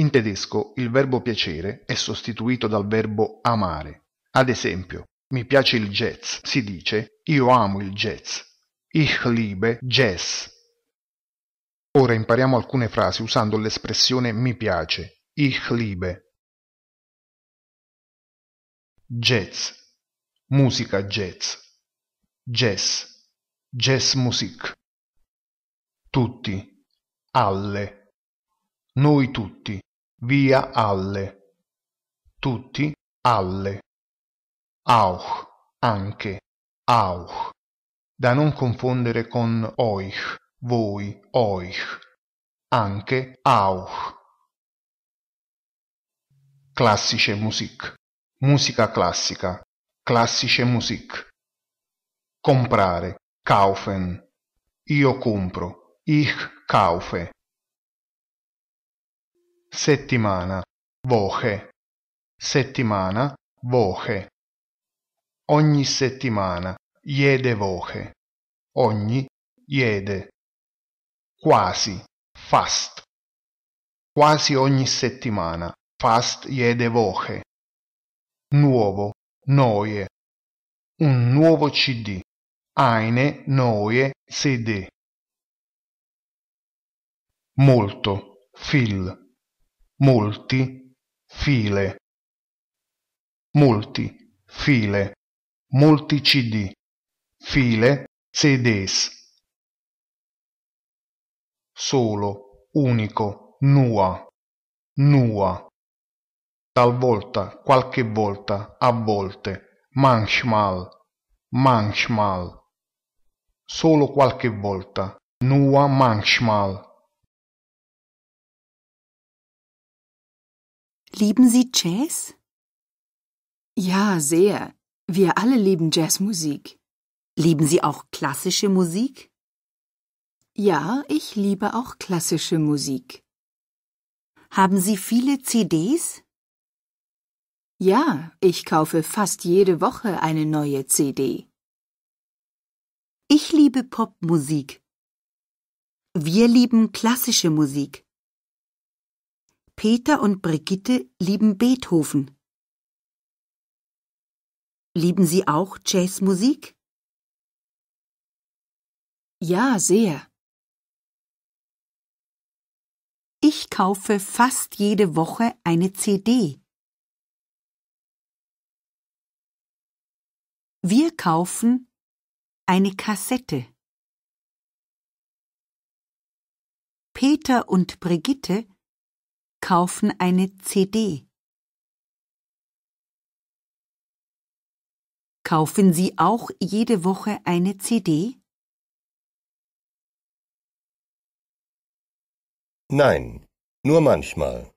In tedesco il verbo piacere è sostituito dal verbo amare. Ad esempio, mi piace il jazz, si dice io amo il jazz. Ich liebe Jazz. Ora impariamo alcune frasi usando l'espressione mi piace, ich liebe. Jazz. Musica jazz. Jazz. Jazzmusik. Tutti. Alle. Noi tutti via Alle, tutti Alle, auch, anche, auch, da non confondere con euch, voi, euch, anche auch. Classische Musik, musica classica, classische Musik. Comprare, kaufen, io compro, ich kaufe Settimana, voce. Settimana, voce. Ogni settimana, jede voce. Ogni, jede. Quasi, fast. Quasi ogni settimana, fast jede voce. Nuovo, noie. Un nuovo CD. Eine neue CD. Molto, viel molti, file, molti, file, molti CD, file, CDs. Solo, unico, nua, nua. Talvolta, qualche volta, a volte, manchmal, manchmal. Solo qualche volta, nua manchmal Lieben Sie Jazz? Ja, sehr. Wir alle lieben Jazzmusik. Lieben Sie auch klassische Musik? Ja, ich liebe auch klassische Musik. Haben Sie viele CDs? Ja, ich kaufe fast jede Woche eine neue CD. Ich liebe Popmusik. Wir lieben klassische Musik. Peter und Brigitte lieben Beethoven. Lieben Sie auch Jazzmusik? Ja, sehr. Ich kaufe fast jede Woche eine CD. Wir kaufen eine Kassette. Peter und Brigitte kaufen eine CD. Kaufen Sie auch jede Woche eine CD? Nein, nur manchmal.